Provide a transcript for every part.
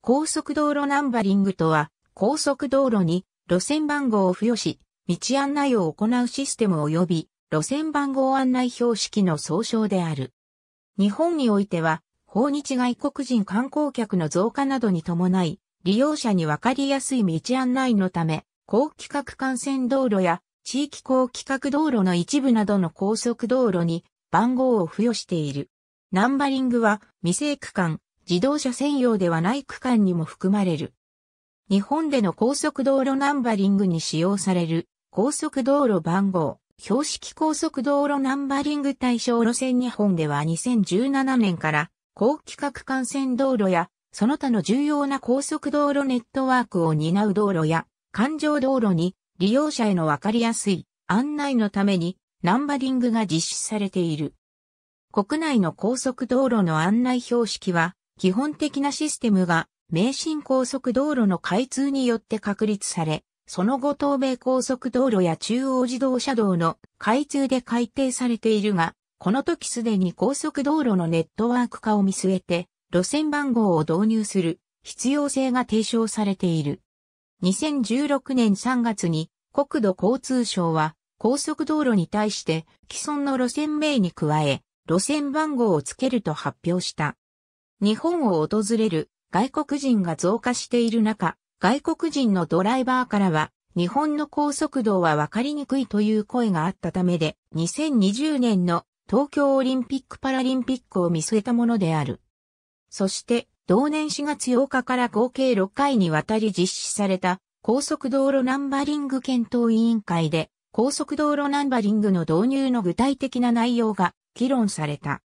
高速道路ナンバリングとは、高速道路に路線番号を付与し、道案内を行うシステム及び路線番号案内標識の総称である。日本においては、訪日外国人観光客の増加などに伴い、利用者にわかりやすい道案内のため、高規格幹線道路や地域高規格道路の一部などの高速道路に番号を付与している。ナンバリングは未成区間、自動車専用ではない区間にも含まれる。日本での高速道路ナンバリングに使用される高速道路番号、標識高速道路ナンバリング対象路線日本では2017年から高規格幹線道路やその他の重要な高速道路ネットワークを担う道路や環状道路に利用者へのわかりやすい案内のためにナンバリングが実施されている。国内の高速道路の案内標識は基本的なシステムが名神高速道路の開通によって確立され、その後東米高速道路や中央自動車道の開通で改定されているが、この時すでに高速道路のネットワーク化を見据えて、路線番号を導入する必要性が提唱されている。2016年3月に国土交通省は高速道路に対して既存の路線名に加え路線番号をつけると発表した。日本を訪れる外国人が増加している中、外国人のドライバーからは、日本の高速道はわかりにくいという声があったためで、2020年の東京オリンピック・パラリンピックを見据えたものである。そして、同年4月8日から合計6回にわたり実施された高速道路ナンバリング検討委員会で、高速道路ナンバリングの導入の具体的な内容が議論された。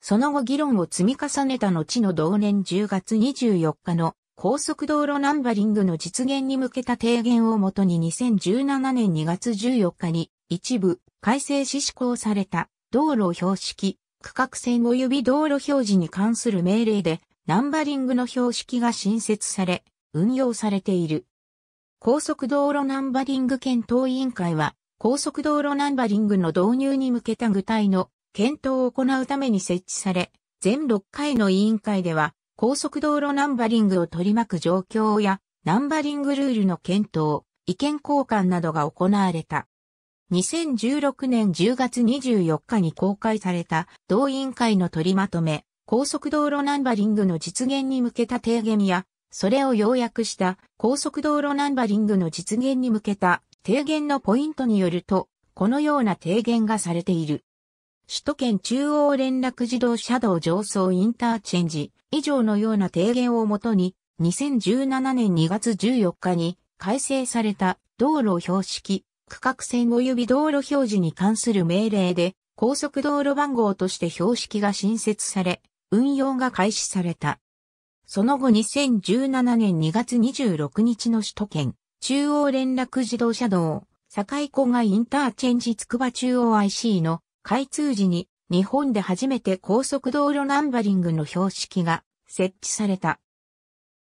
その後議論を積み重ねた後の同年10月24日の高速道路ナンバリングの実現に向けた提言をもとに2017年2月14日に一部改正し施行された道路標識、区画線及び道路表示に関する命令でナンバリングの標識が新設され運用されている。高速道路ナンバリング検討委員会は高速道路ナンバリングの導入に向けた具体の検討を行うために設置され、全6回の委員会では、高速道路ナンバリングを取り巻く状況や、ナンバリングルールの検討、意見交換などが行われた。2016年10月24日に公開された同委員会の取りまとめ、高速道路ナンバリングの実現に向けた提言や、それを要約した高速道路ナンバリングの実現に向けた提言のポイントによると、このような提言がされている。首都圏中央連絡自動車道上層インターチェンジ以上のような提言をもとに、2017年2月14日に改正された道路標識、区画線及び道路表示に関する命令で、高速道路番号として標識が新設され、運用が開始された。その後2017年2月26日の首都圏、中央連絡自動車道、境湖がインターチェンジつくば中央 IC の開通時に日本で初めて高速道路ナンバリングの標識が設置された。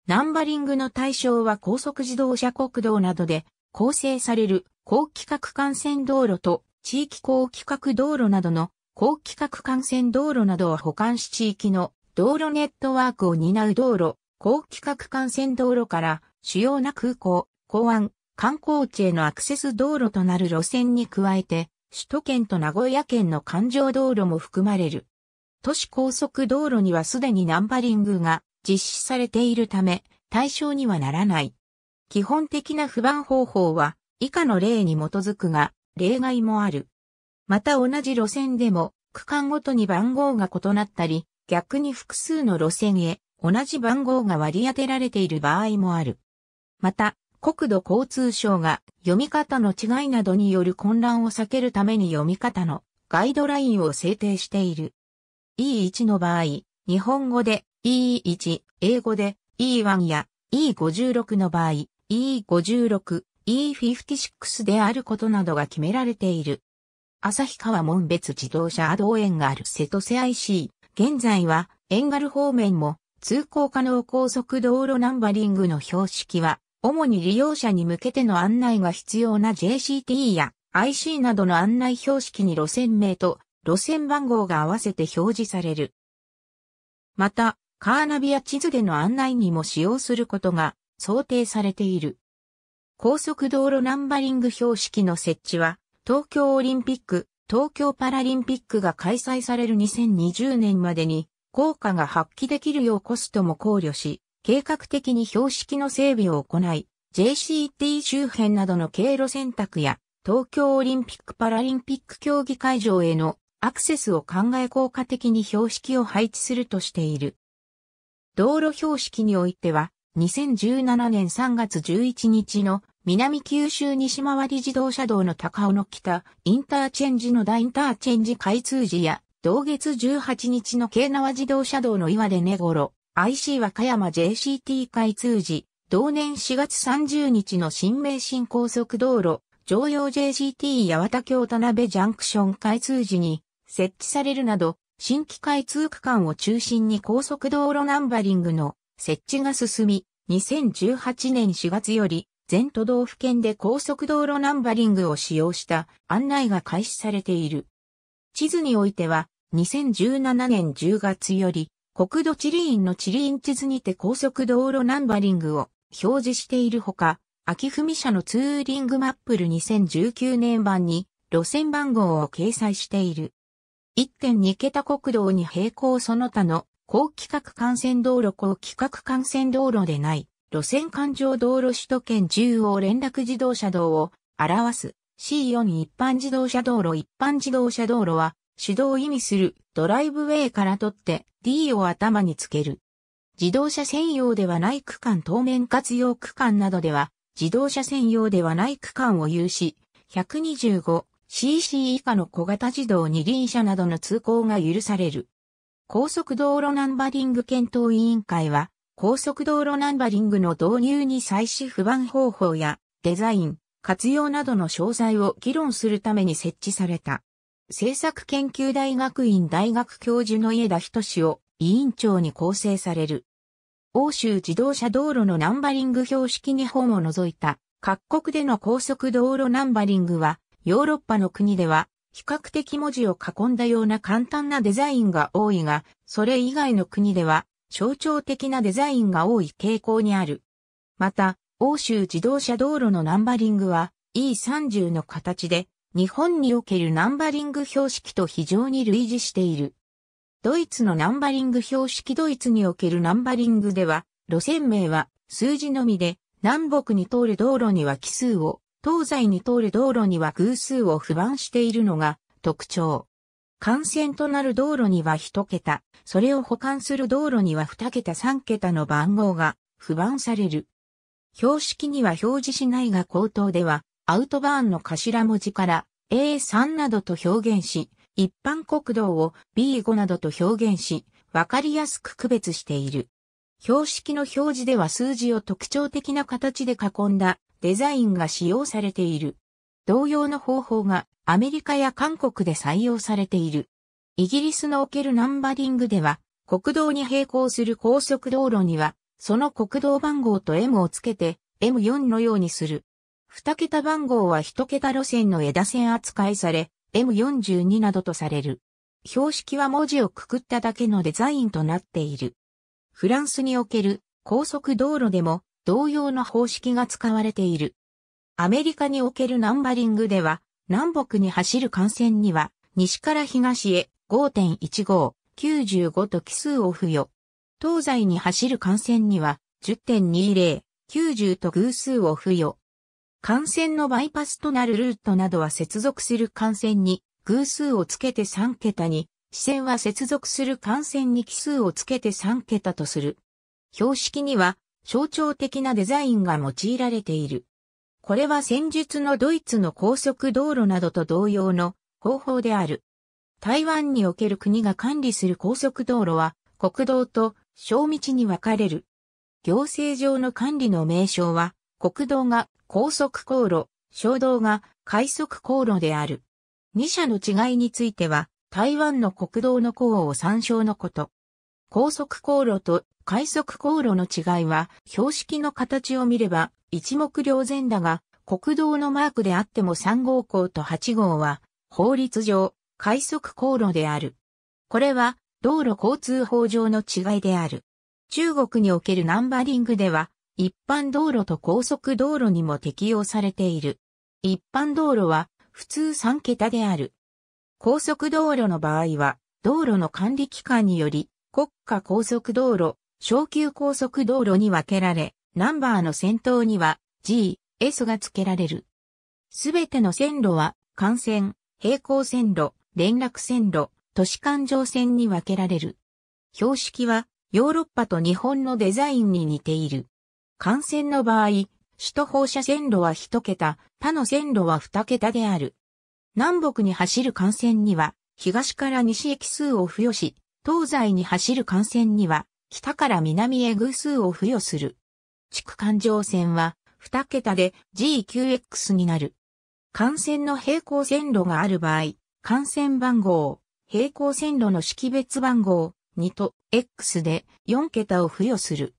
ナンバリングの対象は高速自動車国道などで構成される高規格幹線道路と地域高規格道路などの高規格幹線道路などを保管し地域の道路ネットワークを担う道路、高規格幹線道路から主要な空港、港湾、観光地へのアクセス道路となる路線に加えて首都圏と名古屋県の環状道路も含まれる。都市高速道路にはすでにナンバリングが実施されているため、対象にはならない。基本的な不番方法は以下の例に基づくが、例外もある。また同じ路線でも、区間ごとに番号が異なったり、逆に複数の路線へ同じ番号が割り当てられている場合もある。また、国土交通省が読み方の違いなどによる混乱を避けるために読み方のガイドラインを制定している。E1 の場合、日本語で E1、英語で E1 や E56 の場合、E56、E56 であることなどが決められている。旭川門別自動車道園がある瀬戸瀬 IC、現在は、遠軽方面も、通行可能高速道路ナンバリングの標識は、主に利用者に向けての案内が必要な JCT や IC などの案内標識に路線名と路線番号が合わせて表示される。また、カーナビや地図での案内にも使用することが想定されている。高速道路ナンバリング標識の設置は、東京オリンピック、東京パラリンピックが開催される2020年までに効果が発揮できるようコストも考慮し、計画的に標識の整備を行い、JCT 周辺などの経路選択や、東京オリンピック・パラリンピック競技会場へのアクセスを考え効果的に標識を配置するとしている。道路標識においては、2017年3月11日の南九州西回り自動車道の高尾の北インターチェンジの大インターチェンジ開通時や、同月18日の京縄自動車道の岩で根頃、IC 和歌山 JCT 開通時、同年4月30日の新名神高速道路、常用 JCT 八幡京田辺ジャンクション開通時に設置されるなど、新規開通区間を中心に高速道路ナンバリングの設置が進み、2018年4月より全都道府県で高速道路ナンバリングを使用した案内が開始されている。地図においては2017年10月より国土地理院の地理院地図にて高速道路ナンバリングを表示しているほか、秋文社のツーリングマップル2019年版に路線番号を掲載している。1.2桁国道に並行その他の高規格幹線道路高規格幹線道路でない路線環状道路首都圏中央連絡自動車道を表す C4 一般自動車道路一般自動車道路は手動を意味するドライブウェイから取って D を頭につける。自動車専用ではない区間当面活用区間などでは、自動車専用ではない区間を有し、125cc 以下の小型自動二輪車などの通行が許される。高速道路ナンバリング検討委員会は、高速道路ナンバリングの導入に際し不安方法やデザイン、活用などの詳細を議論するために設置された。政策研究大学院大学教授の家田仁を委員長に構成される。欧州自動車道路のナンバリング標識日本を除いた各国での高速道路ナンバリングはヨーロッパの国では比較的文字を囲んだような簡単なデザインが多いが、それ以外の国では象徴的なデザインが多い傾向にある。また、欧州自動車道路のナンバリングは E30 の形で日本におけるナンバリング標識と非常に類似している。ドイツのナンバリング標識ドイツにおけるナンバリングでは、路線名は数字のみで、南北に通る道路には奇数を、東西に通る道路には偶数を不番しているのが特徴。幹線となる道路には1桁、それを保管する道路には2桁3桁の番号が不番される。標識には表示しないが口頭ではアウトバーンの頭文字から A3 などと表現し、一般国道を B5 などと表現し、わかりやすく区別している。標識の表示では数字を特徴的な形で囲んだデザインが使用されている。同様の方法がアメリカや韓国で採用されている。イギリスのおけるナンバリングでは、国道に並行する高速道路には、その国道番号と M をつけて M4 のようにする。2桁番号は1桁路線の枝線扱いされ、M42 などとされる。標識は文字をくくっただけのデザインとなっている。フランスにおける高速道路でも同様の方式が使われている。アメリカにおけるナンバリングでは、南北に走る幹線には、西から東へ5.15、95と奇数を付与。東西に走る幹線には、10.20、90と偶数を付与。幹線のバイパスとなるルートなどは接続する幹線に偶数をつけて3桁に、支線は接続する幹線に奇数をつけて3桁とする。標識には象徴的なデザインが用いられている。これは戦術のドイツの高速道路などと同様の方法である。台湾における国が管理する高速道路は国道と小道に分かれる。行政上の管理の名称は国道が高速航路、衝動が快速航路である。二者の違いについては、台湾の国道の項を参照のこと。高速航路と快速航路の違いは、標識の形を見れば一目瞭然だが、国道のマークであっても3号項と8号は、法律上、快速航路である。これは、道路交通法上の違いである。中国におけるナンバリングでは、一般道路と高速道路にも適用されている。一般道路は普通3桁である。高速道路の場合は、道路の管理機関により、国家高速道路、小級高速道路に分けられ、ナンバーの先頭には G、S が付けられる。すべての線路は、幹線、平行線路、連絡線路、都市環状線に分けられる。標識は、ヨーロッパと日本のデザインに似ている。感染の場合、首都放射線路は1桁、他の線路は2桁である。南北に走る幹線には、東から西へ奇数を付与し、東西に走る幹線には、北から南へ偶数を付与する。地区環状線は、2桁で GQX になる。幹線の平行線路がある場合、幹線番号、平行線路の識別番号、2と X で4桁を付与する。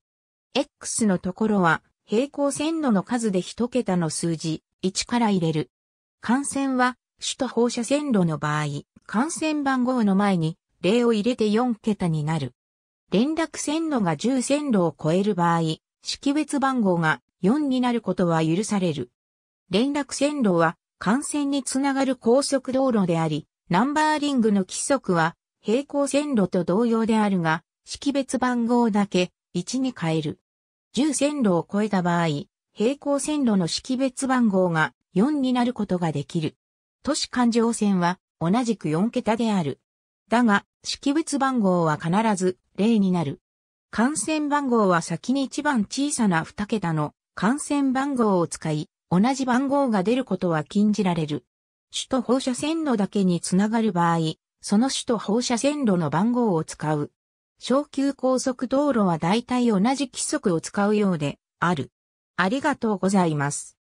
x のところは平行線路の数で一桁の数字1から入れる。感染は首都放射線路の場合、感染番号の前に0を入れて4桁になる。連絡線路が10線路を超える場合、識別番号が4になることは許される。連絡線路は感染につながる高速道路であり、ナンバーリングの規則は平行線路と同様であるが、識別番号だけ1に変える。10線路を超えた場合、平行線路の識別番号が4になることができる。都市環状線は同じく4桁である。だが、識別番号は必ず0になる。感染番号は先に一番小さな2桁の感染番号を使い、同じ番号が出ることは禁じられる。首都放射線路だけにつながる場合、その首都放射線路の番号を使う。小級高速道路は大体同じ規則を使うようである。ありがとうございます。